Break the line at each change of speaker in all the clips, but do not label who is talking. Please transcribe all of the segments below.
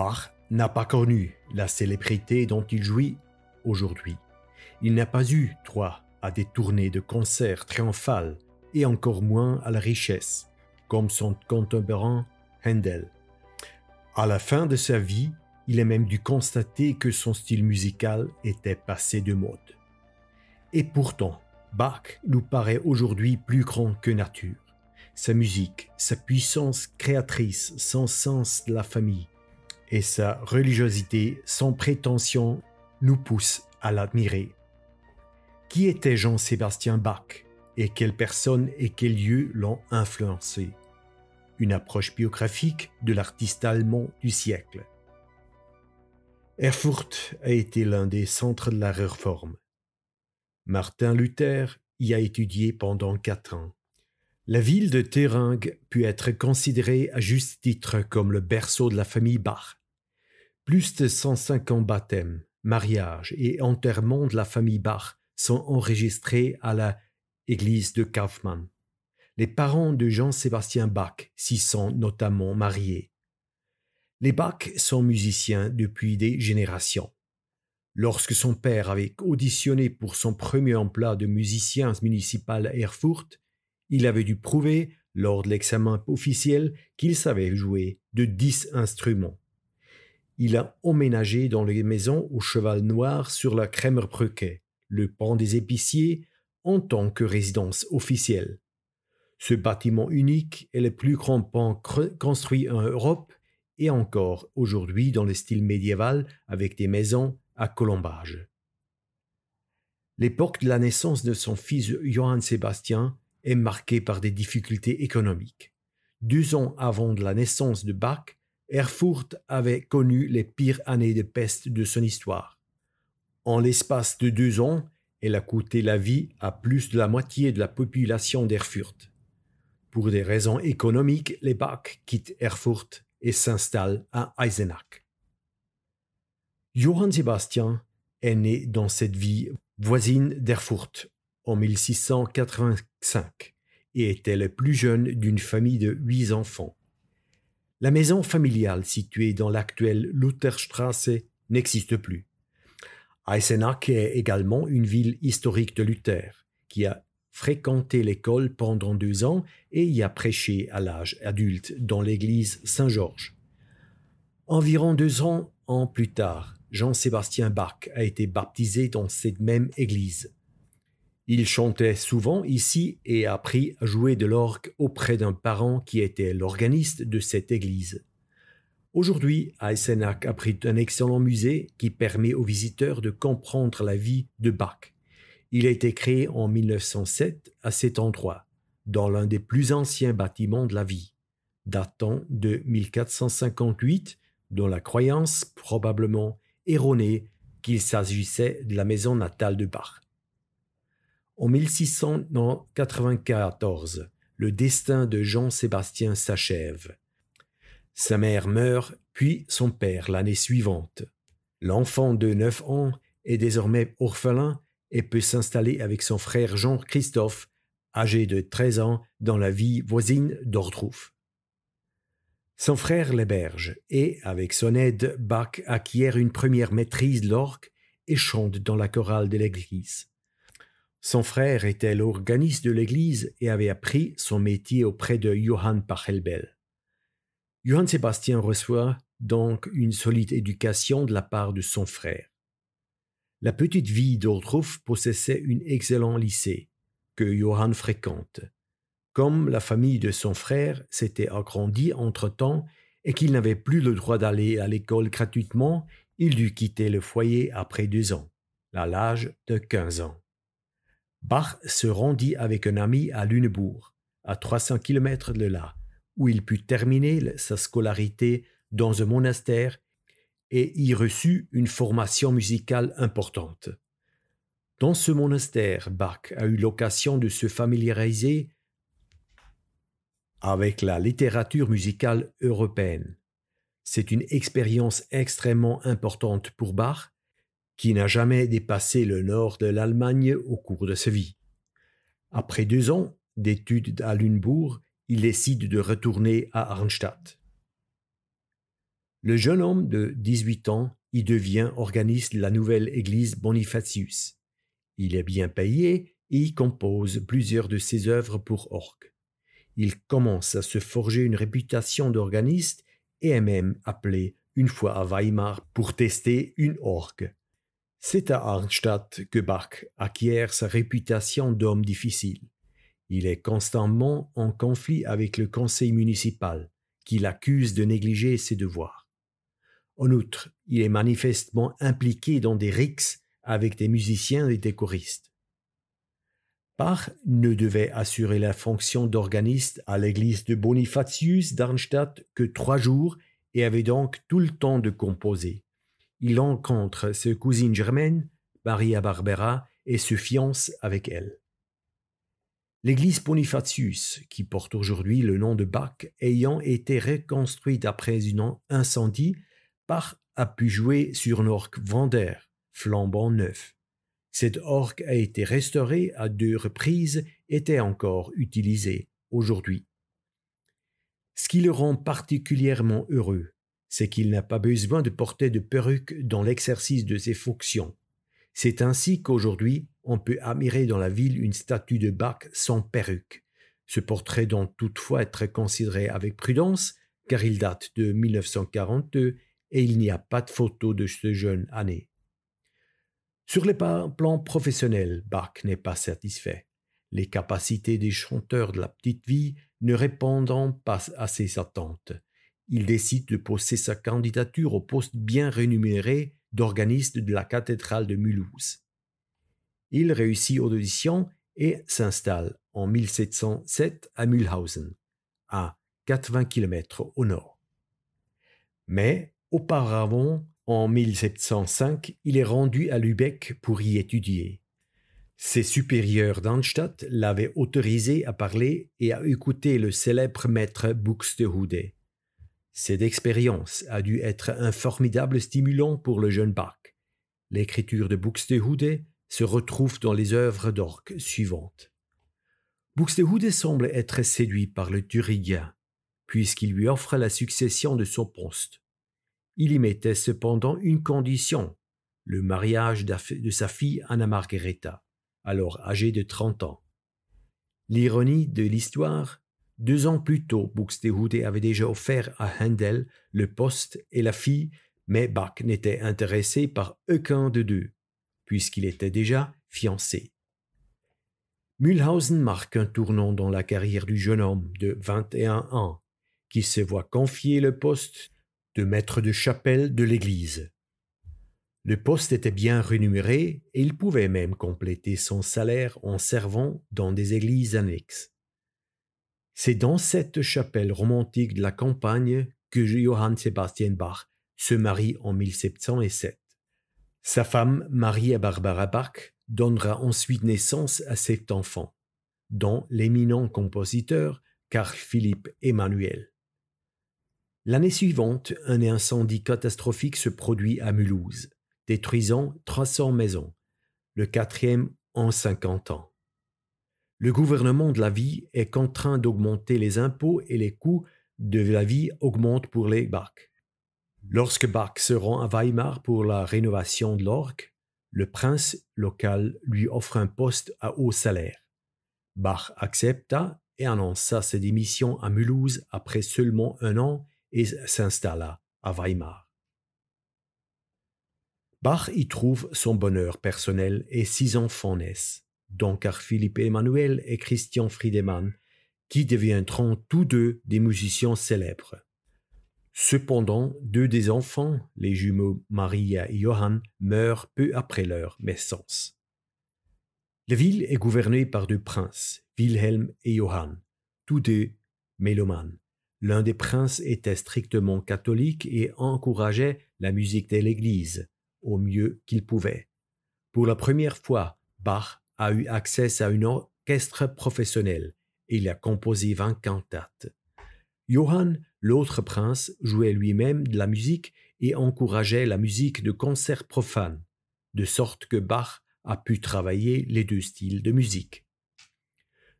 Bach n'a pas connu la célébrité dont il jouit aujourd'hui. Il n'a pas eu droit à des tournées de concerts triomphales et encore moins à la richesse, comme son contemporain Handel. À la fin de sa vie, il a même dû constater que son style musical était passé de mode. Et pourtant, Bach nous paraît aujourd'hui plus grand que nature. Sa musique, sa puissance créatrice, son sens de la famille, et sa religiosité sans prétention nous pousse à l'admirer. Qui était Jean-Sébastien Bach et quelles personnes et quels lieux l'ont influencé Une approche biographique de l'artiste allemand du siècle. Erfurt a été l'un des centres de la réforme. Martin Luther y a étudié pendant quatre ans. La ville de Thuringe put être considérée à juste titre comme le berceau de la famille Bach, plus de 150 baptêmes, mariages et enterrements de la famille Bach sont enregistrés à la église de Kaufmann. Les parents de Jean-Sébastien Bach s'y sont notamment mariés. Les Bach sont musiciens depuis des générations. Lorsque son père avait auditionné pour son premier emploi de musicien municipal à Erfurt, il avait dû prouver, lors de l'examen officiel, qu'il savait jouer de dix instruments il a emménagé dans les maisons au cheval noir sur la Kremerbrücke, le pan des épiciers, en tant que résidence officielle. Ce bâtiment unique est le plus grand pont construit en Europe et encore aujourd'hui dans le style médiéval avec des maisons à colombages. L'époque de la naissance de son fils Johann Sébastien est marquée par des difficultés économiques. Deux ans avant la naissance de Bach, Erfurt avait connu les pires années de peste de son histoire. En l'espace de deux ans, elle a coûté la vie à plus de la moitié de la population d'Erfurt. Pour des raisons économiques, les Bach quittent Erfurt et s'installent à Eisenach. Johann Sebastian est né dans cette ville voisine d'Erfurt en 1685 et était le plus jeune d'une famille de huit enfants. La maison familiale située dans l'actuelle Lutherstrasse n'existe plus. Eisenach est également une ville historique de Luther, qui a fréquenté l'école pendant deux ans et y a prêché à l'âge adulte dans l'église Saint-Georges. Environ deux ans, plus tard, Jean-Sébastien Bach a été baptisé dans cette même église. Il chantait souvent ici et apprit à jouer de l'orgue auprès d'un parent qui était l'organiste de cette église. Aujourd'hui, Eisenach abrite un excellent musée qui permet aux visiteurs de comprendre la vie de Bach. Il a été créé en 1907 à cet endroit, dans l'un des plus anciens bâtiments de la vie, datant de 1458, dans la croyance probablement erronée qu'il s'agissait de la maison natale de Bach. En 1694, le destin de Jean-Sébastien s'achève. Sa mère meurt, puis son père l'année suivante. L'enfant de 9 ans est désormais orphelin et peut s'installer avec son frère Jean-Christophe, âgé de 13 ans, dans la ville voisine d'Ortrouf. Son frère l'héberge et, avec son aide, Bach acquiert une première maîtrise de et chante dans la chorale de l'église. Son frère était l'organiste de l'église et avait appris son métier auprès de Johann Pachelbel. Johann Sébastien reçoit donc une solide éducation de la part de son frère. La petite ville d'Oldruf possédait un excellent lycée, que Johann fréquente. Comme la famille de son frère s'était agrandie entre-temps et qu'il n'avait plus le droit d'aller à l'école gratuitement, il dut quitter le foyer après deux ans, à l'âge de quinze ans. Bach se rendit avec un ami à Lunebourg, à 300 km de là, où il put terminer sa scolarité dans un monastère et y reçut une formation musicale importante. Dans ce monastère, Bach a eu l'occasion de se familiariser avec la littérature musicale européenne. C'est une expérience extrêmement importante pour Bach qui n'a jamais dépassé le nord de l'Allemagne au cours de sa vie. Après deux ans d'études à Lunebourg, il décide de retourner à Arnstadt. Le jeune homme de 18 ans y devient organiste de la nouvelle église Bonifatius. Il est bien payé et y compose plusieurs de ses œuvres pour orgue. Il commence à se forger une réputation d'organiste et est même appelé une fois à Weimar pour tester une orgue. C'est à Arnstadt que Bach acquiert sa réputation d'homme difficile. Il est constamment en conflit avec le conseil municipal, qui l'accuse de négliger ses devoirs. En outre, il est manifestement impliqué dans des rixes avec des musiciens et des choristes. Bach ne devait assurer la fonction d'organiste à l'église de Bonifatius d'Arnstadt que trois jours et avait donc tout le temps de composer il rencontre ses cousines germaine, Maria Barbera, et se fiance avec elle. L'église Bonifatius, qui porte aujourd'hui le nom de Bach, ayant été reconstruite après un incendie, Bach a pu jouer sur un orgue vendeur, flambant neuf. Cet orgue a été restauré à deux reprises et est encore utilisé aujourd'hui. Ce qui le rend particulièrement heureux, c'est qu'il n'a pas besoin de porter de perruque dans l'exercice de ses fonctions. C'est ainsi qu'aujourd'hui on peut admirer dans la ville une statue de Bach sans perruque. Ce portrait doit toutefois être considéré avec prudence, car il date de 1942 et il n'y a pas de photo de ce jeune année. Sur les plans professionnels, Bach n'est pas satisfait. Les capacités des chanteurs de la petite vie ne répondant pas à ses attentes. Il décide de poser sa candidature au poste bien rémunéré d'organiste de la cathédrale de Mulhouse. Il réussit aux auditions et s'installe en 1707 à Mulhausen, à 80 km au nord. Mais auparavant, en 1705, il est rendu à Lübeck pour y étudier. Ses supérieurs d'Anstadt l'avaient autorisé à parler et à écouter le célèbre maître Buxtehude. Cette expérience a dû être un formidable stimulant pour le jeune Bach. L'écriture de Buxtehude se retrouve dans les œuvres d'orques suivantes. Buxtehude semble être séduit par le Thuringien, puisqu'il lui offre la succession de son poste. Il y mettait cependant une condition, le mariage de sa fille Anna Margherita, alors âgée de 30 ans. L'ironie de l'histoire deux ans plus tôt, Buxtehude avait déjà offert à Handel le poste et la fille, mais Bach n'était intéressé par aucun de deux, puisqu'il était déjà fiancé. Mühlhausen marque un tournant dans la carrière du jeune homme de 21 ans, qui se voit confier le poste de maître de chapelle de l'église. Le poste était bien rémunéré et il pouvait même compléter son salaire en servant dans des églises annexes. C'est dans cette chapelle romantique de la campagne que Johann Sebastian Bach se marie en 1707. Sa femme, marie Barbara Bach, donnera ensuite naissance à cet enfant, dont l'éminent compositeur Carl Philipp Emmanuel. L'année suivante, un incendie catastrophique se produit à Mulhouse, détruisant 300 maisons, le quatrième en 50 ans. Le gouvernement de la vie est contraint d'augmenter les impôts et les coûts de la vie augmentent pour les Bach. Lorsque Bach se rend à Weimar pour la rénovation de l'orgue, le prince local lui offre un poste à haut salaire. Bach accepta et annonça sa démission à Mulhouse après seulement un an et s'installa à Weimar. Bach y trouve son bonheur personnel et six enfants naissent dont car Philippe Emmanuel et Christian Friedemann, qui deviendront tous deux des musiciens célèbres. Cependant, deux des enfants, les jumeaux Maria et Johann, meurent peu après leur naissance. La ville est gouvernée par deux princes, Wilhelm et Johann, tous deux mélomanes. L'un des princes était strictement catholique et encourageait la musique de l'Église au mieux qu'il pouvait. Pour la première fois, Bach a eu accès à une orchestre professionnel et il a composé 20 cantates. Johann, l'autre prince, jouait lui-même de la musique et encourageait la musique de concerts profanes, de sorte que Bach a pu travailler les deux styles de musique.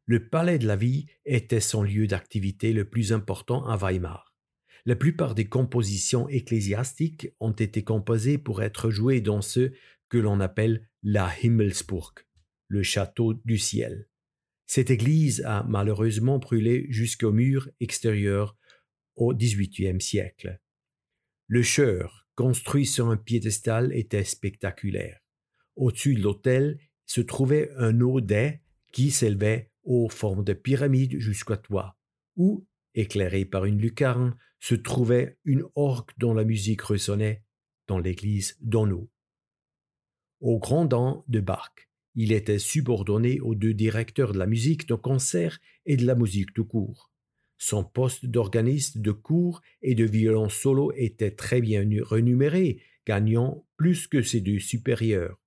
Le palais de la vie était son lieu d'activité le plus important à Weimar. La plupart des compositions ecclésiastiques ont été composées pour être jouées dans ce que l'on appelle la Himmelsburg, le château du ciel. Cette église a malheureusement brûlé jusqu'au mur extérieur au XVIIIe siècle. Le chœur, construit sur un piédestal, était spectaculaire. Au-dessus de l'autel se trouvait un audet qui s'élevait aux formes de pyramide jusqu'au toit, où, éclairé par une lucarne, se trouvait une orque dont la musique ressonnait dans l'église d'Onno. Au grand dent de Barque, il était subordonné aux deux directeurs de la musique de concert et de la musique de court. Son poste d'organiste de cours et de violon solo était très bien rémunéré, gagnant plus que ses deux supérieurs.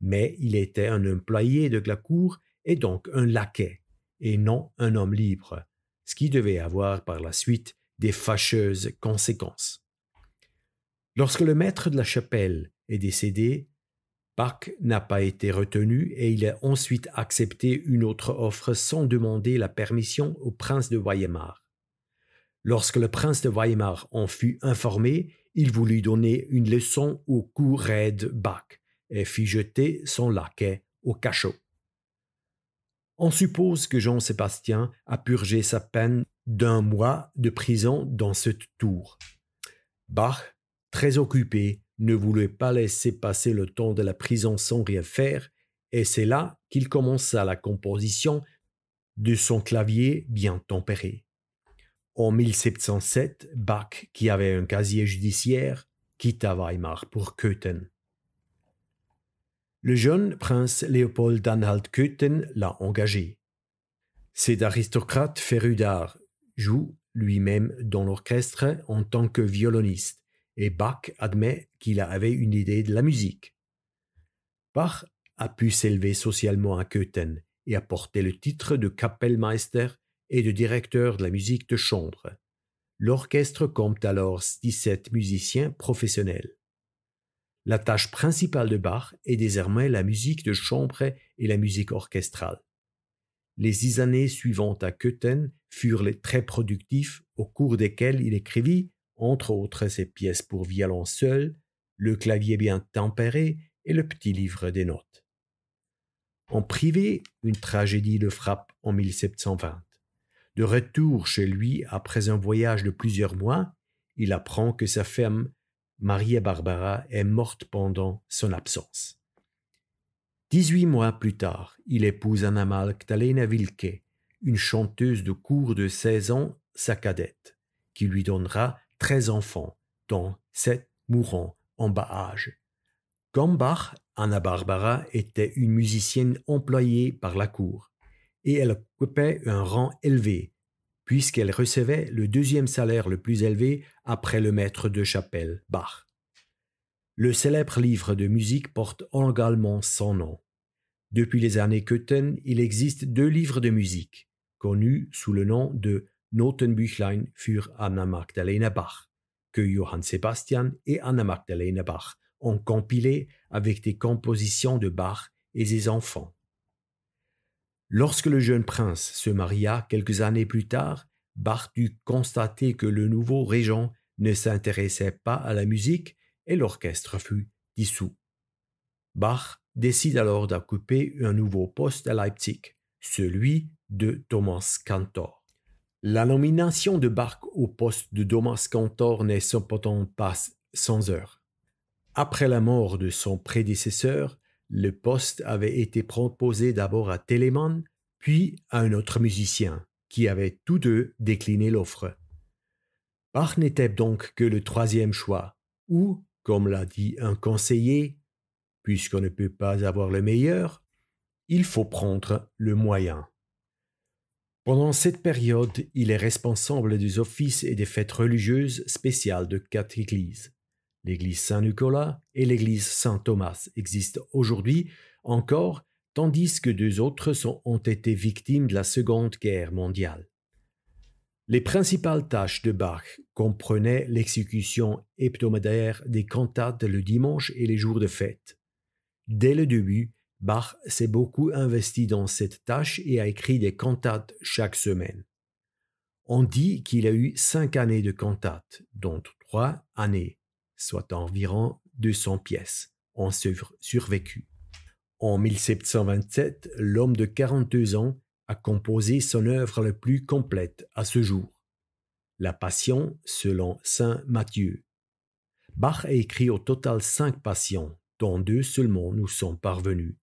Mais il était un employé de la cour et donc un laquais, et non un homme libre, ce qui devait avoir par la suite des fâcheuses conséquences. Lorsque le maître de la chapelle est décédé, Bach n'a pas été retenu et il a ensuite accepté une autre offre sans demander la permission au prince de Weimar. Lorsque le prince de Weimar en fut informé, il voulut donner une leçon au coup raide Bach et fit jeter son laquais au cachot. On suppose que Jean-Sébastien a purgé sa peine d'un mois de prison dans cette tour. Bach, très occupé, ne voulait pas laisser passer le temps de la prison sans rien faire, et c'est là qu'il commença la composition de son clavier bien tempéré. En 1707, Bach, qui avait un casier judiciaire, quitta Weimar pour Köthen. Le jeune prince Léopold d'Anhalt-Köthen l'a engagé. Cet aristocrate féru joue lui-même dans l'orchestre en tant que violoniste et Bach admet qu'il avait une idée de la musique. Bach a pu s'élever socialement à Köthen et a porté le titre de Kapellmeister et de directeur de la musique de chambre. L'orchestre compte alors 17 musiciens professionnels. La tâche principale de Bach est désormais la musique de chambre et la musique orchestrale. Les dix années suivantes à Köthen furent les très productifs, au cours desquelles il écrivit entre autres ses pièces pour violon seul, le clavier bien tempéré et le petit livre des notes. En privé, une tragédie le frappe en 1720. De retour chez lui après un voyage de plusieurs mois, il apprend que sa femme, Maria Barbara, est morte pendant son absence. Dix-huit mois plus tard, il épouse Anna amal Talena une chanteuse de cours de 16 ans, sa cadette, qui lui donnera treize enfants, dont sept mourants en bas âge. Gombach, Anna Barbara était une musicienne employée par la cour, et elle occupait un rang élevé, puisqu'elle recevait le deuxième salaire le plus élevé après le maître de chapelle, Bach. Le célèbre livre de musique porte également son nom. Depuis les années Köthen, il existe deux livres de musique, connus sous le nom de Notenbüchlein für Anna Magdalena Bach, que Johann Sebastian et Anna Magdalena Bach ont compilé avec des compositions de Bach et ses enfants. Lorsque le jeune prince se maria quelques années plus tard, Bach dut constater que le nouveau régent ne s'intéressait pas à la musique et l'orchestre fut dissous. Bach décide alors d'occuper un nouveau poste à Leipzig, celui de Thomas Cantor. La nomination de Bach au poste de Thomas Cantor n'est cependant pas sans heure. Après la mort de son prédécesseur, le poste avait été proposé d'abord à Telemann, puis à un autre musicien, qui avait tous deux décliné l'offre. Bach n'était donc que le troisième choix, ou, comme l'a dit un conseiller, puisqu'on ne peut pas avoir le meilleur, il faut prendre le moyen. Pendant cette période, il est responsable des offices et des fêtes religieuses spéciales de quatre églises. L'église Saint-Nicolas et l'église Saint-Thomas existent aujourd'hui encore, tandis que deux autres ont été victimes de la Seconde Guerre mondiale. Les principales tâches de Bach comprenaient l'exécution hebdomadaire des cantates le dimanche et les jours de fête. Dès le début, Bach s'est beaucoup investi dans cette tâche et a écrit des cantates chaque semaine. On dit qu'il a eu cinq années de cantates, dont trois années, soit environ 200 pièces, ont survécu. En 1727, l'homme de 42 ans a composé son œuvre la plus complète à ce jour, La Passion selon Saint Matthieu. Bach a écrit au total cinq passions, dont deux seulement nous sont parvenus.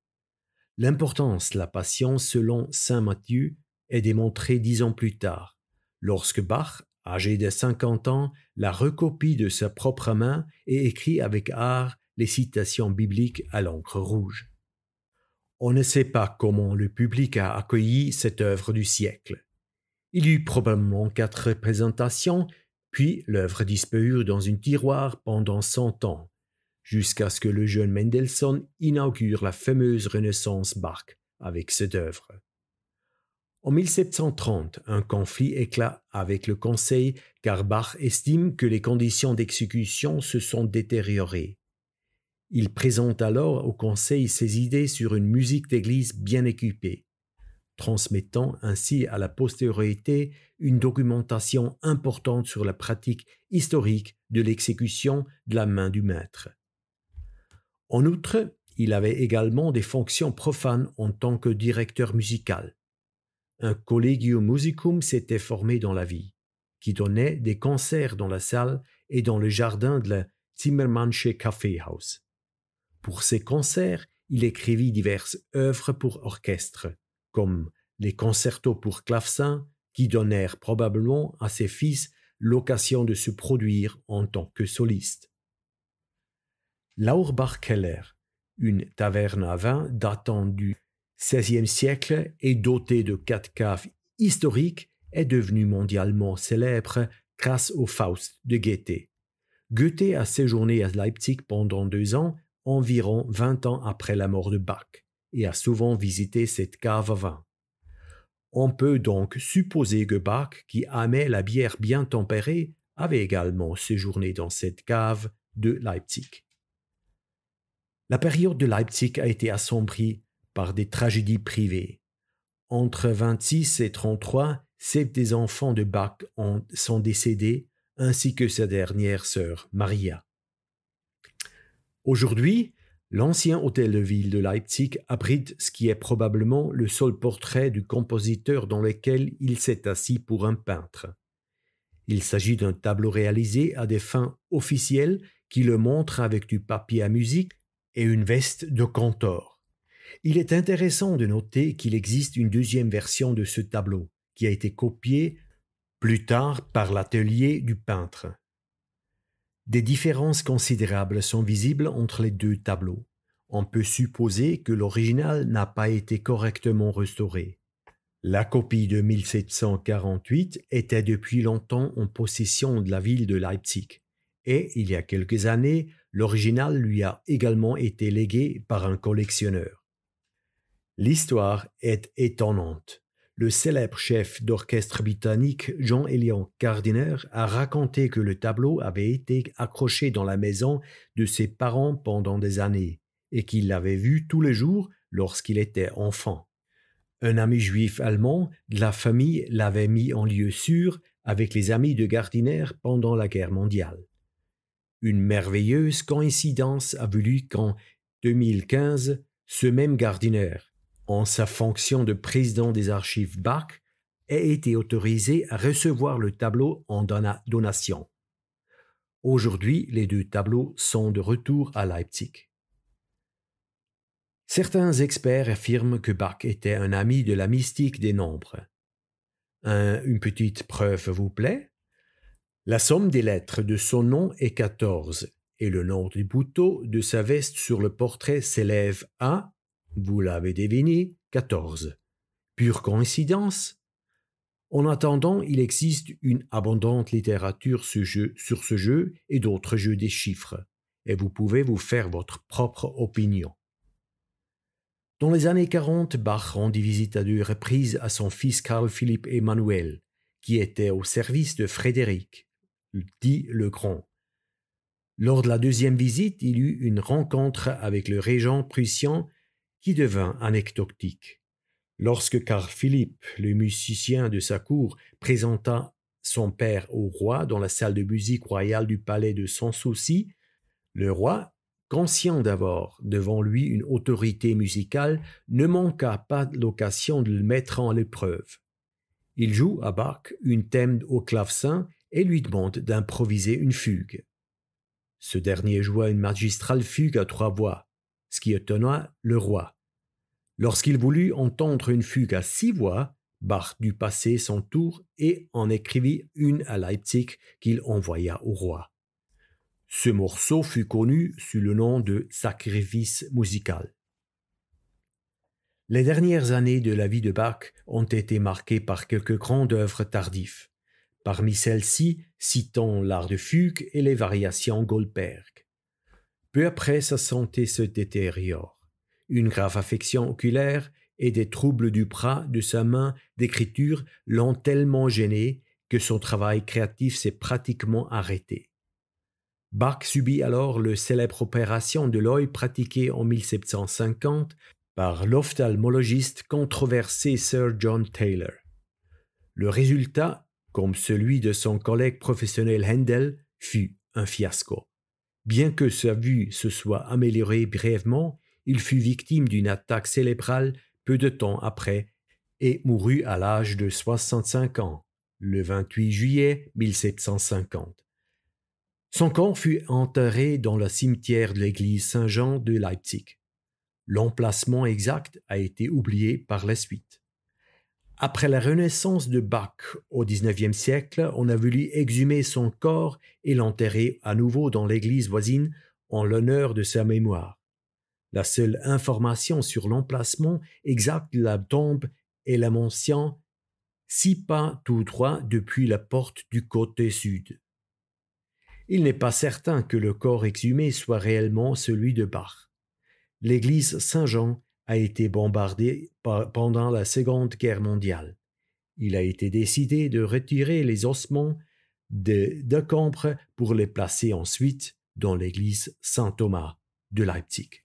L'importance la patience selon saint Matthieu est démontrée dix ans plus tard, lorsque Bach, âgé de cinquante ans, la recopie de sa propre main et écrit avec art les citations bibliques à l'encre rouge. On ne sait pas comment le public a accueilli cette œuvre du siècle. Il y eut probablement quatre représentations, puis l'œuvre disparut dans un tiroir pendant cent ans, jusqu'à ce que le jeune Mendelssohn inaugure la fameuse Renaissance Bach avec cette œuvre. En 1730, un conflit éclate avec le Conseil car Bach estime que les conditions d'exécution se sont détériorées. Il présente alors au Conseil ses idées sur une musique d'église bien équipée, transmettant ainsi à la postérité une documentation importante sur la pratique historique de l'exécution de la main du maître. En outre, il avait également des fonctions profanes en tant que directeur musical. Un collegium musicum s'était formé dans la ville, qui donnait des concerts dans la salle et dans le jardin de la Zimmermannsche House. Pour ces concerts, il écrivit diverses œuvres pour orchestre, comme les concertos pour clavecin, qui donnèrent probablement à ses fils l'occasion de se produire en tant que soliste. Laurbach keller une taverne à vin datant du XVIe siècle et dotée de quatre caves historiques, est devenue mondialement célèbre grâce au Faust de Goethe. Goethe a séjourné à Leipzig pendant deux ans, environ vingt ans après la mort de Bach, et a souvent visité cette cave à vin. On peut donc supposer que Bach, qui aimait la bière bien tempérée, avait également séjourné dans cette cave de Leipzig. La période de Leipzig a été assombrie par des tragédies privées. Entre 26 et 33, sept des enfants de Bach sont décédés, ainsi que sa dernière sœur, Maria. Aujourd'hui, l'ancien hôtel de ville de Leipzig abrite ce qui est probablement le seul portrait du compositeur dans lequel il s'est assis pour un peintre. Il s'agit d'un tableau réalisé à des fins officielles qui le montre avec du papier à musique et une veste de cantor. Il est intéressant de noter qu'il existe une deuxième version de ce tableau, qui a été copiée plus tard par l'atelier du peintre. Des différences considérables sont visibles entre les deux tableaux. On peut supposer que l'original n'a pas été correctement restauré. La copie de 1748 était depuis longtemps en possession de la ville de Leipzig et il y a quelques années, l'original lui a également été légué par un collectionneur. L'histoire est étonnante. Le célèbre chef d'orchestre britannique John Elian Gardiner a raconté que le tableau avait été accroché dans la maison de ses parents pendant des années et qu'il l'avait vu tous les jours lorsqu'il était enfant. Un ami juif allemand de la famille l'avait mis en lieu sûr avec les amis de Gardiner pendant la guerre mondiale. Une merveilleuse coïncidence a voulu qu'en 2015, ce même Gardiner, en sa fonction de président des archives Bach, ait été autorisé à recevoir le tableau en donation. Aujourd'hui, les deux tableaux sont de retour à Leipzig. Certains experts affirment que Bach était un ami de la mystique des nombres. une petite preuve vous plaît la somme des lettres de son nom est quatorze, et le nombre du bouton de sa veste sur le portrait s'élève à, vous l'avez deviné, quatorze. Pure coïncidence En attendant, il existe une abondante littérature sur, jeu, sur ce jeu et d'autres jeux des chiffres, et vous pouvez vous faire votre propre opinion. Dans les années 40, Bach rendit visite à deux reprises à son fils Carl Philippe Emmanuel, qui était au service de Frédéric, dit le Grand. Lors de la deuxième visite, il eut une rencontre avec le régent prussien qui devint anecdotique. Lorsque Carl Philippe, le musicien de sa cour, présenta son père au roi dans la salle de musique royale du palais de Sanssouci, Souci, le roi, conscient d'avoir devant lui une autorité musicale, ne manqua pas l'occasion de le mettre en l'épreuve. Il joue à Bach une thème au clavecin et lui demande d'improviser une fugue. Ce dernier joua une magistrale fugue à trois voix, ce qui étonna le roi. Lorsqu'il voulut entendre une fugue à six voix, Bach dut passer son tour et en écrivit une à Leipzig qu'il envoya au roi. Ce morceau fut connu sous le nom de sacrifice musical. Les dernières années de la vie de Bach ont été marquées par quelques grandes œuvres tardives. Parmi celles-ci, citons l'art de fugue et les variations Goldberg. Peu après, sa santé se détériore. Une grave affection oculaire et des troubles du bras, de sa main, d'écriture l'ont tellement gêné que son travail créatif s'est pratiquement arrêté. Bach subit alors le célèbre opération de l'œil pratiquée en 1750 par l'ophtalmologiste controversé Sir John Taylor. Le résultat comme celui de son collègue professionnel Handel, fut un fiasco. Bien que sa vue se soit améliorée brièvement, il fut victime d'une attaque cérébrale peu de temps après et mourut à l'âge de 65 ans, le 28 juillet 1750. Son corps fut enterré dans le cimetière de l'église Saint-Jean de Leipzig. L'emplacement exact a été oublié par la suite. Après la renaissance de Bach au XIXe siècle, on a voulu exhumer son corps et l'enterrer à nouveau dans l'église voisine en l'honneur de sa mémoire. La seule information sur l'emplacement exact de la tombe est la mention six pas tout droit depuis la porte du côté sud. Il n'est pas certain que le corps exhumé soit réellement celui de Bach. L'église Saint-Jean a été bombardé pendant la Seconde Guerre mondiale. Il a été décidé de retirer les ossements de Compre pour les placer ensuite dans l'église Saint-Thomas de Leipzig.